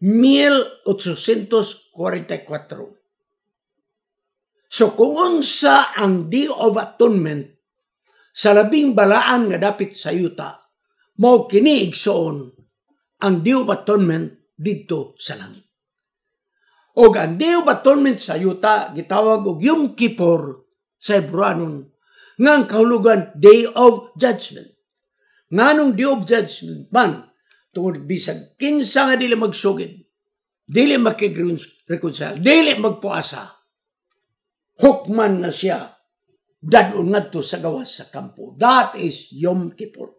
1844. So kung unsa ang Day of Atonement sa labing balaan nga dapit sa yuta, mao kini igsoon ang Day of Atonement didto sa langit. Og ang Day of Atonement sa yuta gitawag og Yom Kippur sa Hebroanon nga ang kahulugan Day of Judgment. Nganong Day of Judgment man tungod bisag kinsa nga dili magsugid, dili makikreconcile, dili magpuasa, hukman na siya dadun nga to sa gawas sa kampo. That is Yom Kippur.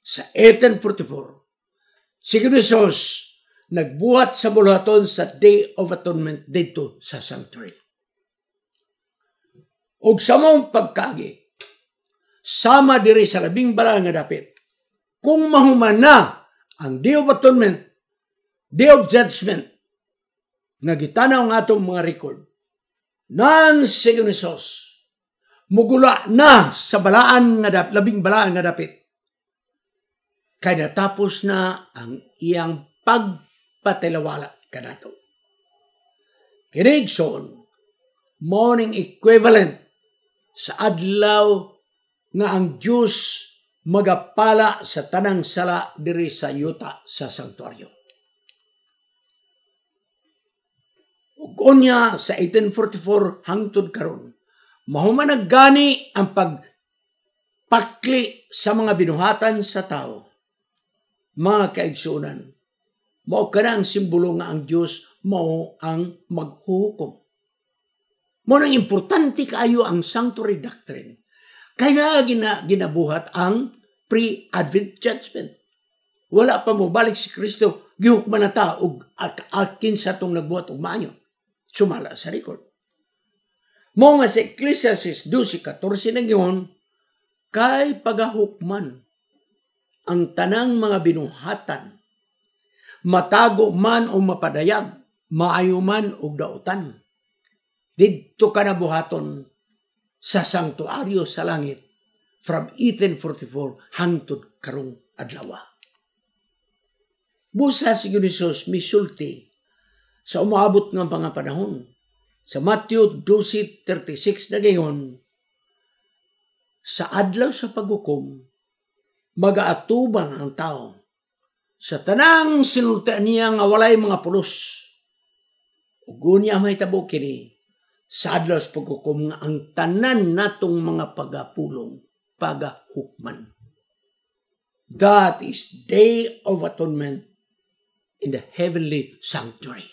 Sa 1844, si Krisos nagbuhat sa bulhaton sa Day of Atonement dito sa sanctuary. Og sa mong pagkagi, sama diri sa labing bala nga dapit, kung mahuman na ang day of atonement, day of judgment, nga gitanaw nga atong mga record, nan sigo mugula na sa balaan nga dap, labing balaan nga dapit. Kay natapos na ang iyang pagpatilawala kanato. Kinigsoon, morning equivalent sa adlaw nga ang Diyos magapala sa tanang sala diri sa yuta sa sanktuaryo. Ug unya sa 1844 hangtod karon, mahuman gani ang pagpakli sa mga binuhatan sa tao. Mga kaigsunan, mao kana ang simbolo nga ang Dios mao ang maghuhukom. Mo nang importante kayo ang sanctuary doctrine kaya gina, ginabuhat ang pre-advent judgment. Wala pa mo balik si Kristo, gihukma na ta og ak akin sa tong nagbuhat og maanyo. Sumala sa record. Mo nga sa Ecclesiastes 12:14 na giyon, kay pagahukman ang tanang mga binuhatan matago man o mapadayag maayo man og dautan didto ka na buhaton sa sanktuaryo sa langit from 1844 hangtod karong adlaw. Busa si Dios misulti sa umaabot ng mga panahon. Sa Matthew 12:36 dagingon, sa adlaw sa paghukom magaatubang ang tao sa tanang sinulta niya nga walay mga pulos. Ugo niya may tabo kini sadlos adlas pagkukum nga ang tanan natong mga pagapulong, pagahukman. That is Day of Atonement in the heavenly sanctuary.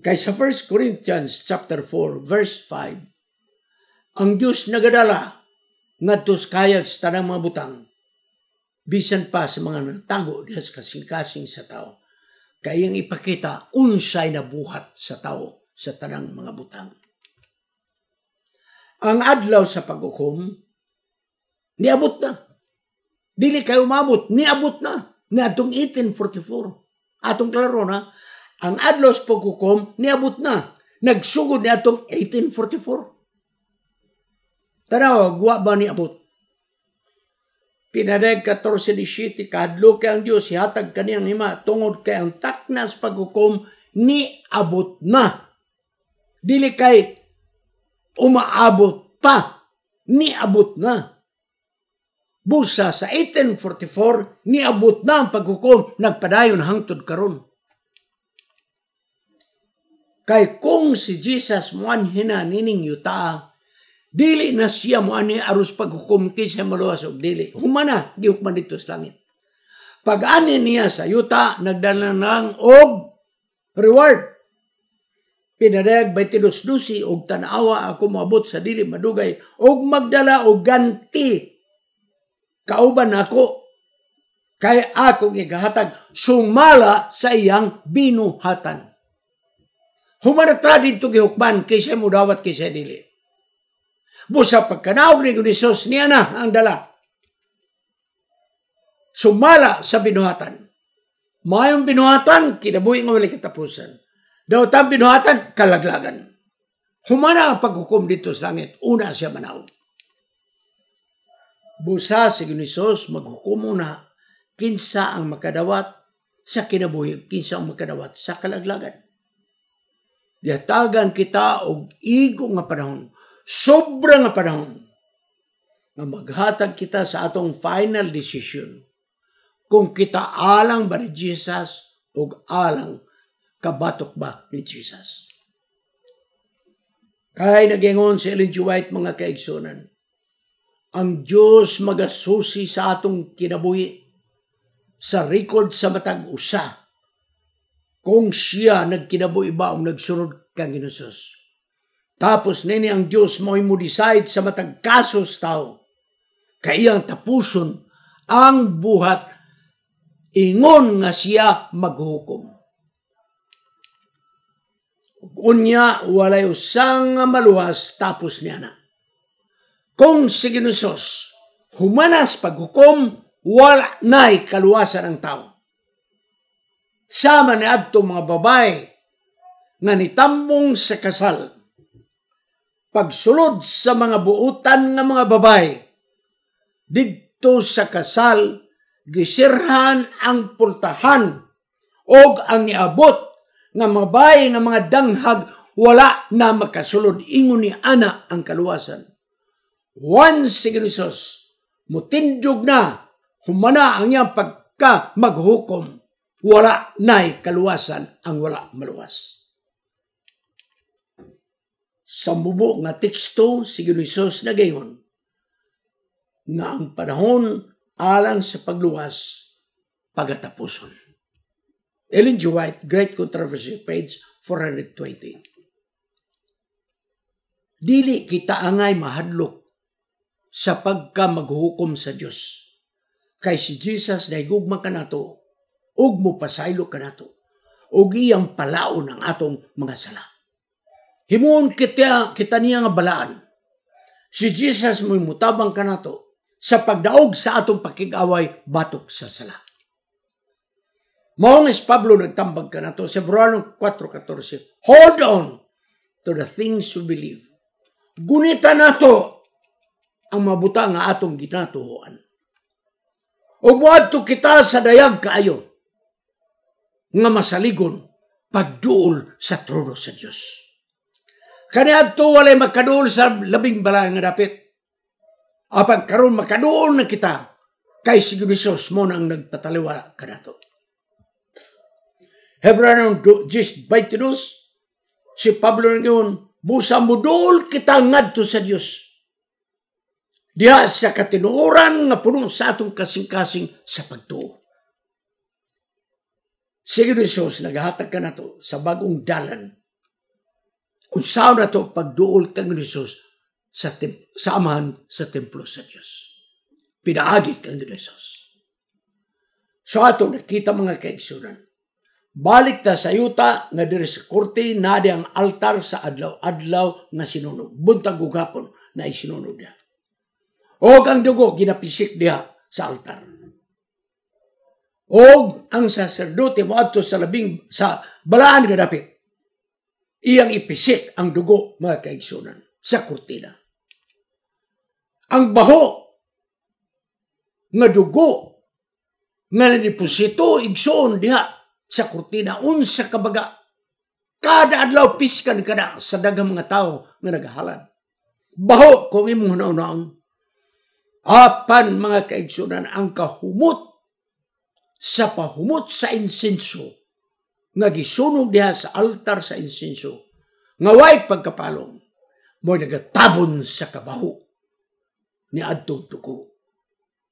Kay sa 1 Corinthians chapter 4 verse 5, ang Dios nagadala nga sa kayag sa tanang mga butang bisan pa sa mga nagtago diha sa kasing-kasing sa tao kayang ipakita unsay nabuhat sa tao sa tanang mga butang. Ang adlaw sa pagukom, niabot na. Dili kayo umabot, niabot na. Ni atong 1844. Atong klaro na, ang adlaw sa pagukom, niabot na. Nagsugod ni atong 1844. Tanaw, guwa ba niabot? Pinareg 14.17, Kadlo kay ang Diyos, hihatag kaniyang hima, tungod kay ang taknas paghukom ni abot na. Dili kay umaabot pa, ni abot na. Busa sa 1844, niabot na ang paghukom, nagpadayon hangtod karon. Kay kung si Jesus muanhin na nining yuta, Dili na siya mo ani arus paghukumki sa maluwas og dili. Humana gihukman dito sa langit. Pag ani niya sa yuta nagdala nang og reward. Pinadayag 22:12 og tanawa ako moabot sa dili madugay og magdala og ganti. Kauban ako kay ako igahatag sumala sa iyang binuhatan. Humana Humanatra dito gihukman kaysa mudawat kaysa dili busa pagkanaog ni Dios ni ana ang dala. Sumala sa binuhatan. Mayong binuhatan, kinabuhi nga wala katapusan. Daotang binuhatan, kalaglagan. Humana ang paghukom dito sa langit. Una siya manaw. Busa si Dios maghukom na kinsa ang makadawat sa kinabuhi, kinsa ang makadawat sa kalaglagan. Dihatagan kita og igo nga panahon sobra nga panahon nga maghatag kita sa atong final decision kung kita alang ba ni Jesus o alang kabatok ba ni Jesus. Kay nagingon si Ellen G. White mga kaigsunan, ang Diyos magasusi sa atong kinabuhi sa record sa matag usa kung siya nagkinabuhi ba o nagsunod kang Inusos tapos nini ang Dios mo mo decide sa matag kasos tao. Kaiyang tapuson ang buhat ingon nga siya maghukom. Unya walay usang maluwas tapos niya na. Kung si Ginusos humanas paghukom, wala na'y kaluwasan ang tao. Sama ni adto mga babae na nitambong sa kasal pagsulod sa mga buutan nga mga babay. Didto sa kasal, gisirhan ang pultahan og ang niabot nga mabay ng mga danghag wala na makasulod ingon ni ana ang kaluwasan. Once si Jesus mutindog na humana ang iyang pagka maghukom wala na'y kaluwasan ang wala maluwas sa mubo nga teksto si Ginoisos na gayon nga ang panahon alang sa pagluwas pagatapuson. Ellen G. White, Great Controversy, page 420. Dili kita angay mahadlok sa pagka maghukom sa Dios. Kay si Jesus nahigugma kanato, ug mo pasaylo kanato, ug iyang palaon ang atong mga sala. Himuon kita, kita niya nga balaan. Si Jesus mo'y mutabang kanato sa pagdaog sa atong pakikaway batok sa sala. Maong is Pablo nagtambag ka na to sa Brano 4.14. Hold on to the things we believe. Gunita na to ang mabuta nga atong ginatuhoan. Umuad to kita sa dayag kaayo nga masaligon pagduol sa trono sa Diyos. Kaniadto walay makaduol sa labing bala nga dapit. Apan karon makaduol na kita kay si Bisos mo nang nagpataliwa kanato. Hebreanong 10:22 si Pablo ngayon busa mudol kita ngadto sa Dios. Diha sa katinuoran nga puno sa atong kasing-kasing sa pagtuo. Sige Dios, naghatag ka na to sa bagong dalan unsaon nato pagduol kang Hesus sa tem- sa sa templo sa Dios. Pinaagi kang Hesus. So ato nakita mga kaigsunan. Balik ta sa yuta nga diri sa korte na ang altar sa adlaw-adlaw nga sinunog. Buntag ug na isinunog niya. Og ang dugo ginapisik diha sa altar. Og ang saserdote mo ato sa labing sa balaan nga dapit Iyang ipisit ang dugo, mga kaigsunan, sa kurtina. Ang baho nga dugo nga nadeposito igsoon diha sa kurtina unsa kabaga kada adlaw piskan kada sa daghang mga tao nga nagahalad baho kung imong hunaw-naon apan mga kaigsunan ang kahumot sa pahumot sa insenso nga gisunog diha sa altar sa insenso nga way pagkapalong mo nagatabon sa kabaho ni adtong tuko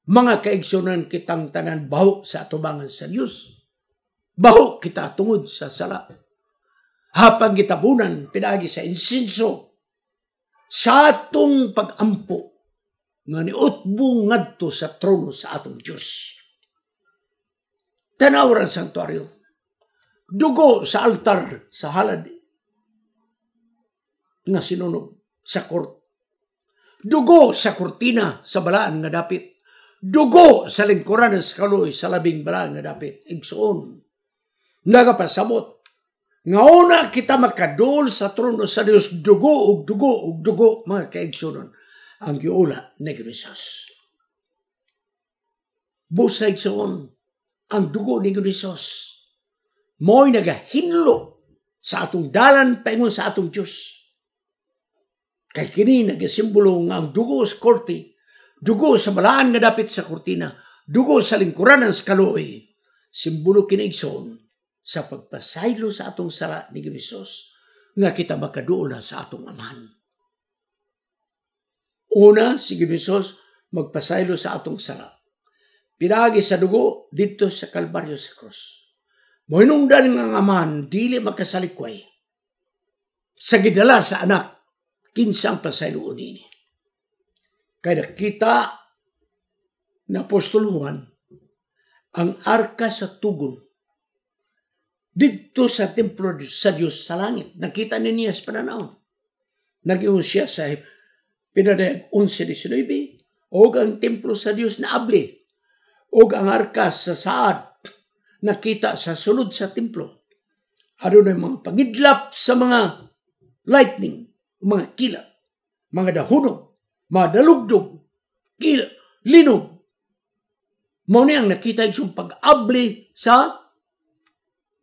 mga kaigsunan kitang tanan baho sa atubangan sa Dios baho kita tungod sa sala hapang gitabunan pinaagi sa insenso sa atong pagampo nga niutbong ngadto sa trono sa atong Dios. Tanaw sanctuary. ang dugo sa altar sa halad nga sinunog sa court. Dugo sa kurtina sa balaan nga dapit. Dugo sa lingkuran sa kaloy sa labing balaan nga dapit. Igsoon. Nagapasabot. Nga una kita makadol sa trono sa Dios dugo ug dugo ug dugo mga kaigsunon ang giula ni Kristus. Busay soon ang dugo ni Kristus mo'y nagahinlo sa atong dalan paingon sa atong Diyos. Kay kini nagasimbolo nga ang dugo sa korte, dugo sa balaan nga dapit sa kurtina, dugo sa lingkuranan sa kaluoy. Simbolo kini sa pagpasaylo sa atong sala ni Gibisos nga kita makaduola sa atong amahan. Una, si Gibisos magpasaylo sa atong sala. Pinagi sa dugo dito sa Kalbaryo sa Cross. Moinungdan ng aman, dili makasalikway. Sa gidala sa anak, kinsang pasayloon ini. Kaya nakita na apostoluhan ang arka sa tugon dito sa templo sa Diyos sa langit. Nakita ni Nias pananaon. Nag-iun siya sa pinadayag 11.19 o ang templo sa Diyos na abli o ang arkas sa saad nakita sa sulod sa templo. Adunay mga pagidlap sa mga lightning, mga kilat, mga dahunog, mga dalugdog, kil, linog. Mao ni ang nakita yung pag-abli sa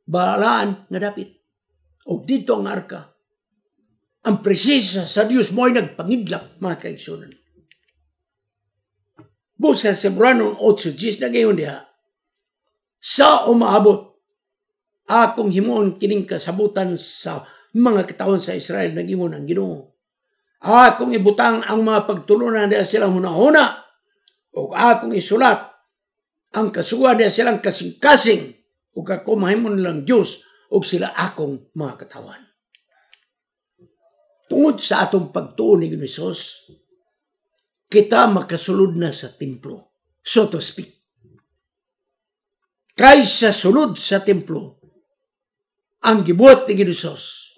balaan nga dapit. O dito ang arka. Ang presisa sa Dios mo'y nagpangidlap, mga kaigsunan. Busa sa Brano 8, Jesus na gayon diha sa umaabot. Akong himuon kining kasabutan sa mga katawon sa Israel nagingon ang Ginoo. Akong ibutang ang mga pagtulunan na silang hunahuna o akong isulat ang kasuwa na silang kasing-kasing o ako mahimon lang Diyos o sila akong mga katawan. Tungod sa atong pagtuon ni Ginoisos, kita makasulod na sa templo, so to speak kay sa sa templo ang gibuhat ni Ginosos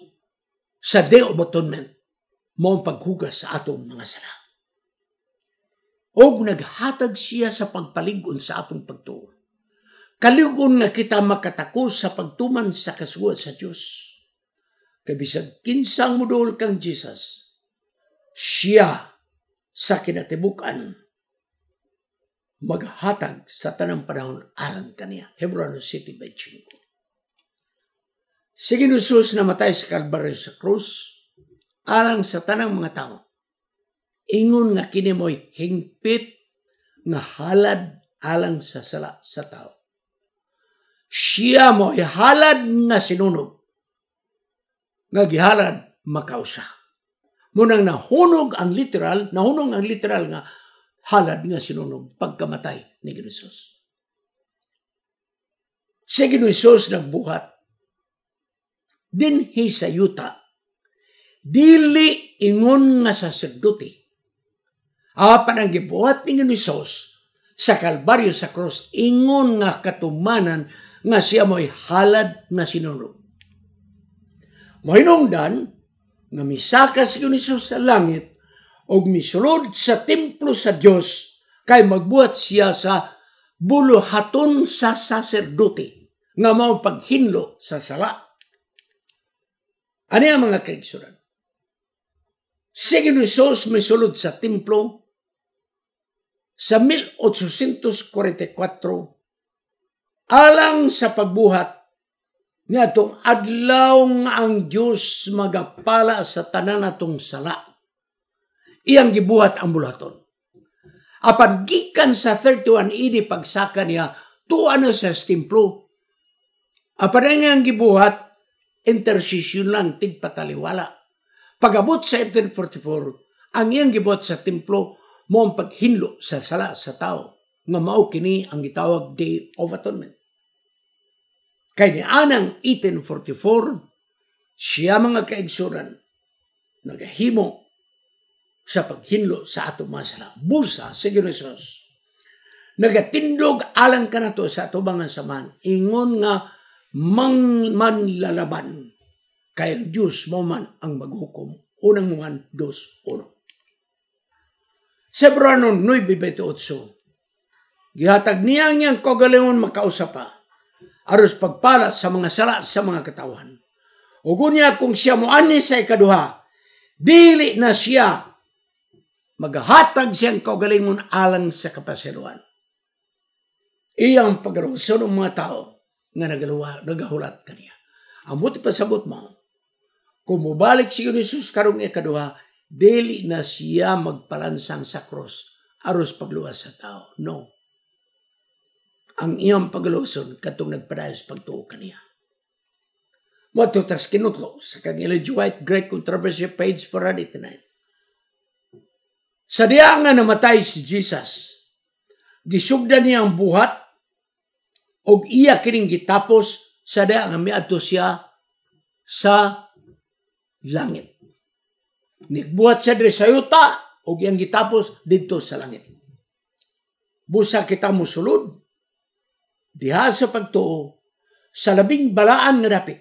sa Day of Atonement mao ang paghugas sa atong mga sala. Og naghatag siya sa pagpalig-on sa atong pagtuo. kalig na kita makatakos sa pagtuman sa kasuwa sa Dios. Kabisag kinsang mudol kang Jesus, siya sa kinatibukan maghatag sa tanang panahon alang kaniya. Hebron City by 5. Sige nusus na matay sa Kalbaryo sa Cruz, alang sa tanang mga tao. Ingon nga kini mo'y hingpit nga halad alang sa sala sa tao. Siya mo'y halad nga sinunog, nga gihalad makausa. Munang nahunog ang literal, nahunog ang literal nga halad nga sinunod pagkamatay ni Ginoisos. Si Ginoisos nagbuhat, dinhi sa yuta, dili ingon nga sa sagduti. Apan ang gibuhat ni Ginoisos sa Kalbaryo sa cross, ingon nga katumanan nga siya mo'y halad na sinunod. Mahinungdan, nga misaka si Ginoisos sa langit, og misulod sa templo sa Dios kay magbuhat siya sa buluhaton sa saserdote nga mao paghinlo sa sala. Ani ang mga kaigsuran? Sige ni misulod sa templo sa 1844 alang sa pagbuhat niadtong adlaw nga ang Dios magapala sa tanan natong sala iyang gibuhat ang bulaton. Apan gikan sa 31 ini e pagsaka niya tuwa na sa templo. Apan ang gibuhat intercession lang tigpataliwala. Pagabot sa 1844, ang iyang gibuhat sa templo mo ang paghinlo sa sala sa tao nga mao kini ang gitawag Day of Atonement. Kay ni anang 1844 siya mga kaigsuran nagahimo sa paghinlo sa ato mga sala. Busa, sige Resos. Nagatindog alang ka na to sa ato mga saman. Ingon nga mang manlalaban. Kaya Diyos mo man ang maghukom. Unang Juan 2.1 Sebrano 9.28 Gihatag niya niyang kogalingon makausap pa. Aros pagpala sa mga sala sa mga katawan. Ugunya kung siya mo ani sa ikaduha, dili na siya Maghatag siyang kaugalingon alang sa kapasiruan. Iyang pagrawson ng mga tao nga nagaluwa, nagahulat kaniya. Ang buti pasabot mo, kumubalik si Jesus karong ikaduha, dili na siya magpalansang sa cross aros pagluwas sa tao. No. Ang iyang pagluson katong nagpadayos pagtuo kaniya. Matutas kinutlo sa kang Elijah White Great Controversy page 489. Sa diya nga namatay si Jesus, gisugda niya ang buhat og iya kining gitapos sa diya nga miadto siya sa langit. Nigbuhat siya diri sa yuta og iyang gitapos didto sa langit. Busa kita musulod diha sa pagtuo sa labing balaan nga dapit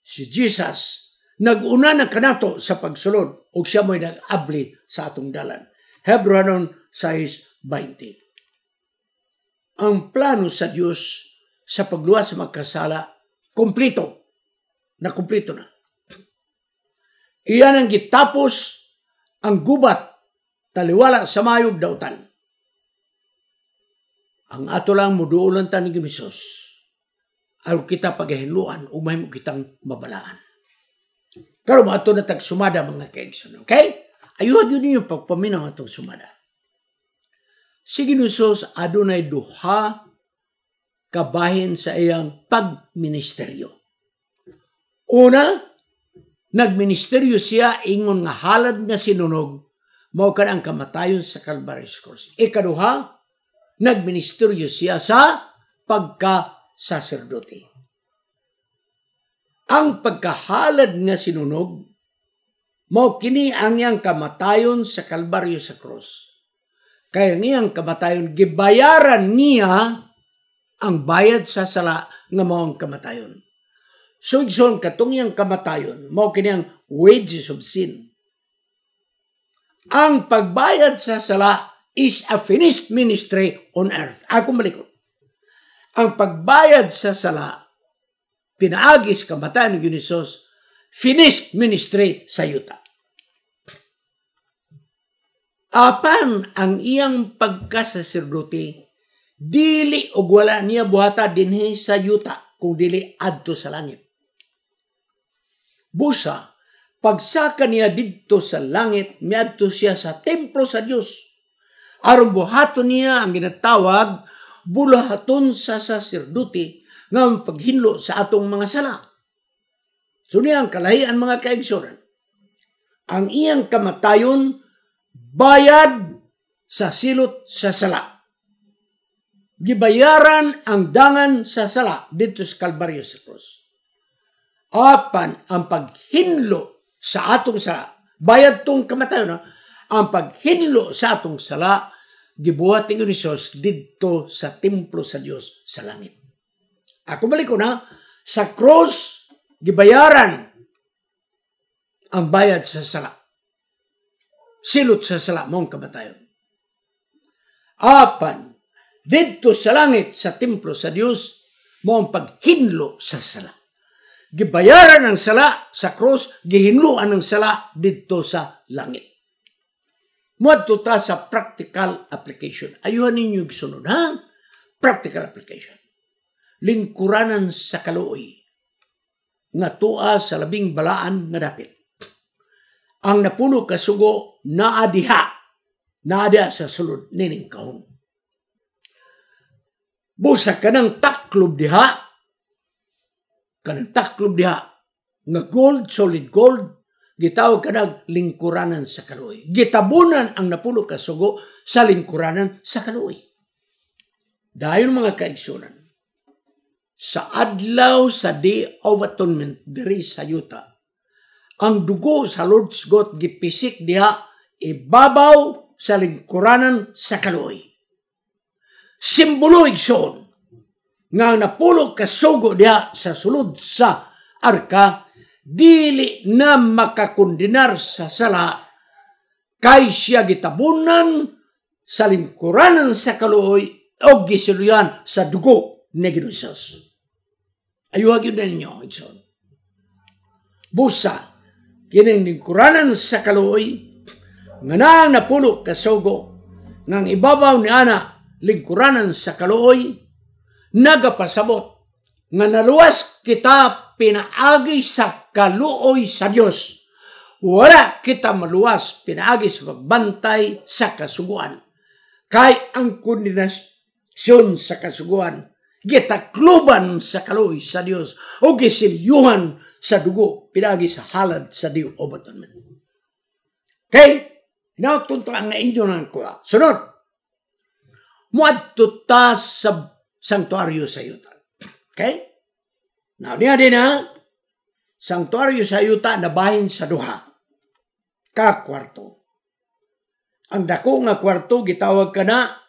si Jesus Naguna na kanato sa pagsulod ug siya mo'y nag-abli sa atong dalan. Hebro anon 6.20 Ang plano sa Dios sa pagluwas sa magkasala, kumplito. Nakumplito na. Iyan ang gitapos ang gubat taliwala sa mayog dautan. Ang ato lang muduulan ta ni Gimisos. Ayaw kita paghahinluan, umay mo kitang mabalaan. Pero mo ato na tag sumada mga kaigsoon. Okay? Ayuhag yun ninyo pagpaminaw atong sumada. Si Ginusos adunay duha kabahin sa iyang pagministeryo. Una, nagministeryo siya ingon nga halad nga sinunog mao kan ang kamatayon sa Calvary's Cross. Ikaduha, nagministeryo siya sa pagka saserdote. Ang pagkahalad nga sinunog, mao kini ang iyang kamatayon sa Kalbaryo sa cross Kaya niyang kamatayon, gibayaran niya ang bayad sa sala nga mao ang kamatayon. So, igsoon katong iyang kamatayon, mao kini ang wages of sin. Ang pagbayad sa sala is a finished ministry on earth. Ako malikot. Ang pagbayad sa sala pinaagis kabataan ni Ginisos, finished ministry sa yuta. Apan ang iyang pagkasaserdote, dili og wala niya buhata dinhi sa yuta kung dili adto sa langit. Busa, pagsaka niya didto sa langit, miadto siya sa templo sa Dios. Aron buhaton niya ang ginatawag bulahaton sa saserdote ng paghinlo sa atong mga sala. So niyang kalahian mga kaigsuran. Ang iyang kamatayon bayad sa silot sa sala. Gibayaran ang dangan sa sala dito sa Kalbaryo sa Cross. Apan ang paghinlo sa atong sala, bayad tong kamatayon, ha? ang paghinlo sa atong sala, gibuhat ni Isos dito sa templo sa Dios sa langit. Ako balik ko na, sa cross, gibayaran ang bayad sa sala. Silot sa sala mong kamatayon. Apan, dito sa langit, sa templo sa Dios, mo ang paghinlo sa sala. Gibayaran ang sala sa cross, gihinluan ang sala dito sa langit. Muadto ta sa practical application. Ayuhan ninyo gisunod ha? Practical application lingkuranan sa kaluoy nga tua sa labing balaan nga dapit. Ang napuno ka sugo naa diha, naa diha sa sulod nining kahon. Busa ka ng taklub diha, kanang taklub diha, nga gold, solid gold, gitawag ka ng lingkuranan sa kaluoy. Gitabunan ang napuno ka sugo sa lingkuranan sa kaluoy. Dahil mga kaigsunan, sa adlaw sa Day of Atonement diri sa yuta. Ang dugo sa Lord's God gipisik diha ibabaw sa lingkuranan sa kaloy. Simbolo igsoon nga napulog kasugo diha sa sulod sa arka dili na makakundinar sa sala kay siya gitabunan sa lingkuranan sa kaluoy o gisiluyan sa dugo ni Ginoisos. Ayuhag yun ninyo, Itson. Busa, kining ningkuranan sa kaluoy, nga na napulo kasugo, ngang ibabaw ni ana, lingkuranan sa kaluoy, nagapasabot, nga naluwas kita pinaagi sa kaluoy sa Dios. Wala kita maluwas pinaagi sa pagbantay sa kasuguan. Kay ang kondinasyon sa kasuguan gitakluban sa kaloy sa Dios o gisilyuhan sa dugo pinagi sa halad sa Dio o baton man. Okay? Inautun ang inyo ng kuha. Sunod, muadto ta sa sanktuaryo sa yuta. Okay? Now, niya din ha, sanktuaryo sa yuta na bahin sa duha. Ka kwarto. Ang dako nga kwarto gitawag ka na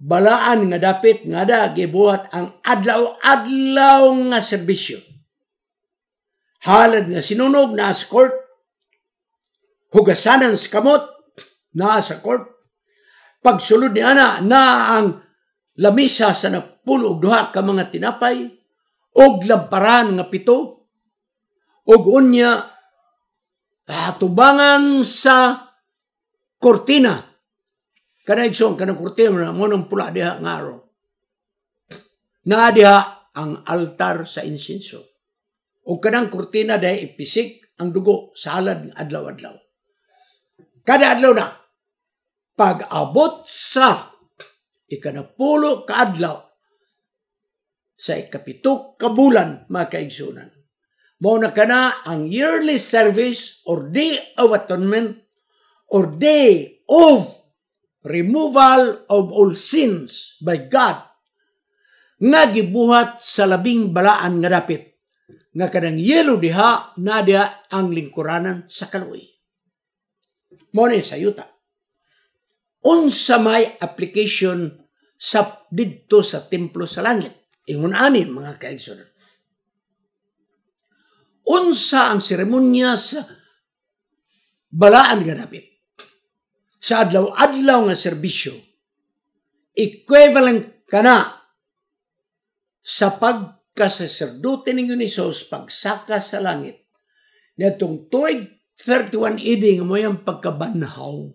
balaan nga dapit nga da gibuhat ang adlaw-adlaw nga serbisyo. Halad nga sinunog na sa court, hugasanan sa kamot na sa court, pagsulod ni ana na ang lamisa sa napuno og duha ka mga tinapay, og lamparan nga pito, og unya atubangan ah, sa kortina Kanang igsong, kanang kurtino na mo nang pula diha nga araw. Naa diha ang altar sa insinso. O kanang kurtina dahil ipisik ang dugo sa alad ng adlaw-adlaw. Kada adlaw na, pag-abot sa ikanapulo kaadlaw sa ikapitok kabulan mga kaigsunan. Mao na kana ang yearly service or day of atonement or day of removal of all sins by God nga gibuhat sa labing balaan nga dapit nga kanang yelo diha nadia ang lingkuranan sa kaluoy. Mo ni sa yuta. Unsa may application sa didto sa templo sa langit? Ingon ani mga kaigsoon. Unsa ang seremonya sa balaan nga dapit? sa adlaw-adlaw nga serbisyo, equivalent kana sa pagkasaserdote ninyo ni Jesus pagsaka sa langit. Netong tuig 31 ED nga mo yung pagkabanhaw.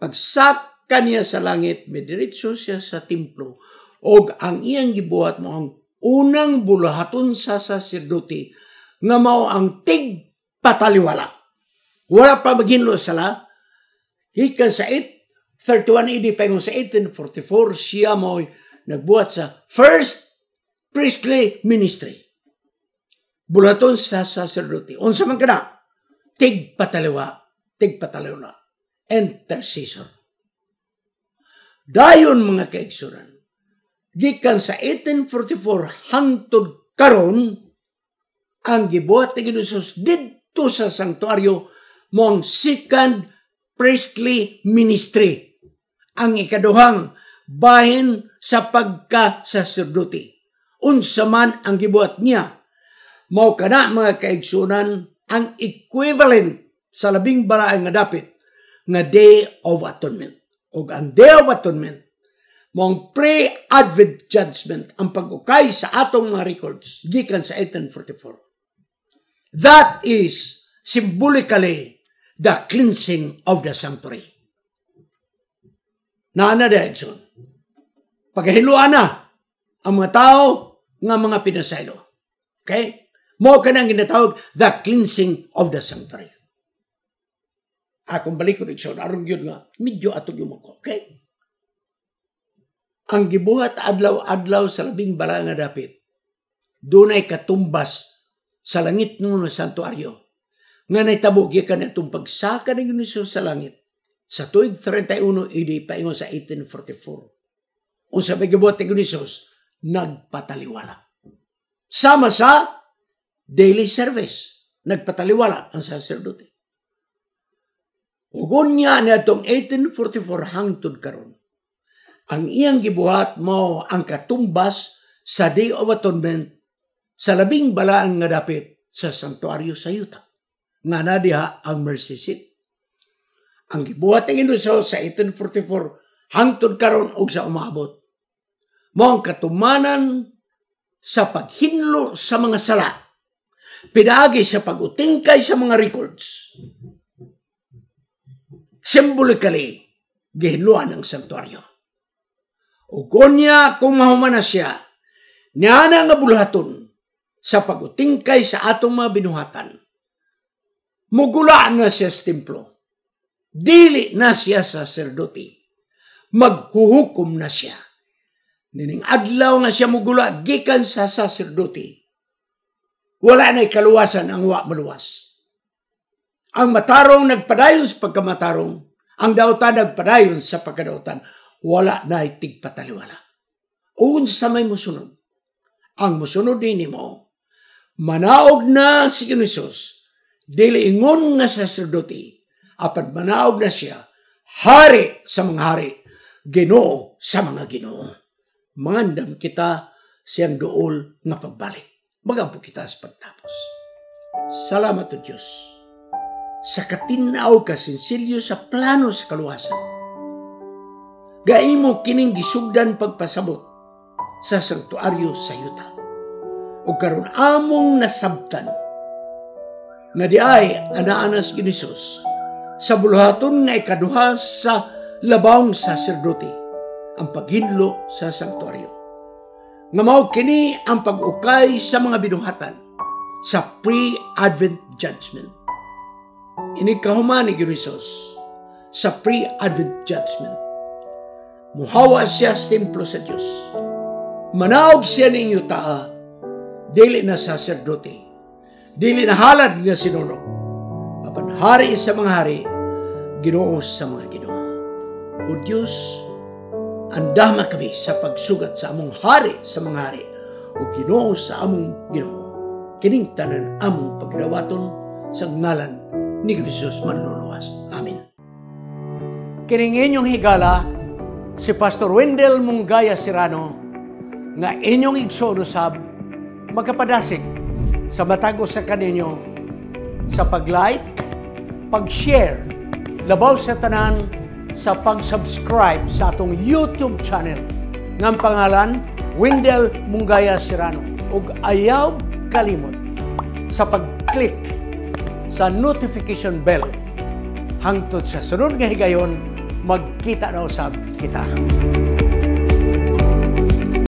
Pagsaka niya sa langit, mediritso siya sa templo. Og ang iyang gibuhat mo ang unang bulahaton sa saserdote nga mao ang tigpataliwala. Wala pa maginlo sala Hikan sa 8, 31 AD, pengon sa 1844, siya mo'y nagbuhat sa first priestly ministry. Bulaton sa sacerdote. Unsa man kana, tig patalewa, tig patalewa na, intercessor. Dayon mga kaigsuran, gikan sa 1844 hangtod karon ang gibuhat ni Ginoo didto sa sanktuaryo mong second priestly ministry. Ang ikaduhang bahin sa pagkasaserdote. Unsa man ang gibuhat niya. Mao kana mga kaigsunan ang equivalent sa labing balaay nga dapit nga Day of Atonement. O ang Day of Atonement mong pre-advent judgment ang pag-ukay sa atong mga records gikan sa 1844. That is symbolically the cleansing of the sanctuary. Na Naana direction. Paghiluan na ang mga tao ng mga pinasaylo. Okay? Mo ka nang ginatawag the cleansing of the sanctuary. Akong balik ko direksyon, aron yun nga, medyo atog yung ko. Okay? Ang gibuhat adlaw-adlaw sa labing bala nga dapit, dunay katumbas sa langit ng santuario nga naitabog gikan atong pagsaka ni Unisyon sa langit sa tuig 31 AD paingon sa 1844. Unsa may gibuhat ni Unisyon, nagpataliwala. Sama sa daily service, nagpataliwala ang saserdote. Ugon niya na itong 1844 hangtod karon. Ang iyang gibuhat mao ang katumbas sa Day of Atonement sa labing balaan nga dapit sa santuaryo sa Utah nga na diha ang mercy seat. Ang gibuhat ng Indonesia sa 1844 hangtod karon og sa umaabot. Mo ang katumanan sa paghinlo sa mga sala. Pinaagi sa pagutingkay sa mga records. Symbolically, gihinluan ang santuaryo. O konya kung mahumana siya, niya na nga bulhaton sa pagutingkay sa atong mga binuhatan Mugula na siya sa templo. Dili na siya sa serdoti. Maghuhukom na siya. Nining adlaw nga siya mugula, gikan sa saserdote. Wala na'y kaluwasan ang wa maluwas. Ang matarong nagpadayon sa pagkamatarong, ang daotan nagpadayon sa pagkadautan, wala na'y tigpataliwala. sa may musunod. Ang musunod din mo, manaog na si Ginoo Dili ingon nga saserdote, apan manaog na siya, hari sa mga hari, ginoo sa mga ginoo. Mangandam kita siyang dool nga pagbalik. Magampo kita sa pagtapos. Salamat o Diyos sa katinaw ka sinsilyo sa plano sa kaluwasan. Gaimo kining gisugdan pagpasabot sa santuaryo sa yuta. O karon among nasabtan nga di ay anaanas ni Jesus sa buluhaton nga ikaduha sa labawng saserdote ang paghidlo sa sanktuaryo. Nga mao kini ang pag-ukay sa mga binuhatan sa pre-advent judgment. Ini kahuman ni Jesus sa pre-advent judgment. Muhawa siya sa templo sa Diyos. Manaog siya ninyo taa, dili na saserdote Dili nahalad nga sinunod. Apan hari sa mga hari, ginoo sa mga ginoo. O Diyos, andama kami sa pagsugat sa among hari sa mga hari o ginoo sa among ginoo. Kining tanan among pagdawaton sa ngalan ni Jesus manluluwas. Amen. Kining inyong higala, si Pastor Wendell Munggaya Sirano, nga inyong igsoon usab, magkapadasig sa matago sa kaninyo sa pag-like, pag-share, labaw sa tanan, sa pag-subscribe sa atong YouTube channel ng pangalan Windel Mungaya Serrano ug ayaw kalimot sa pag-click sa notification bell hangtod sa sunod nga higayon magkita na usab kita.